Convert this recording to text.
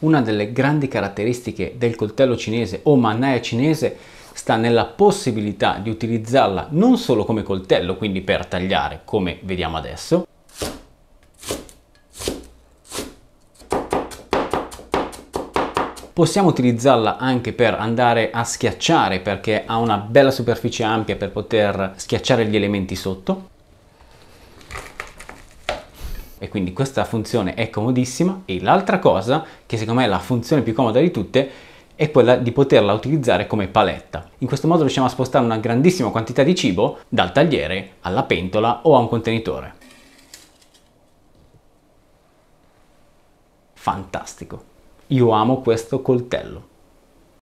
Una delle grandi caratteristiche del coltello cinese o mannaia cinese sta nella possibilità di utilizzarla non solo come coltello, quindi per tagliare, come vediamo adesso, possiamo utilizzarla anche per andare a schiacciare perché ha una bella superficie ampia per poter schiacciare gli elementi sotto e quindi questa funzione è comodissima e l'altra cosa, che secondo me è la funzione più comoda di tutte, è quella di poterla utilizzare come paletta. In questo modo riusciamo a spostare una grandissima quantità di cibo dal tagliere alla pentola o a un contenitore. Fantastico! Io amo questo coltello.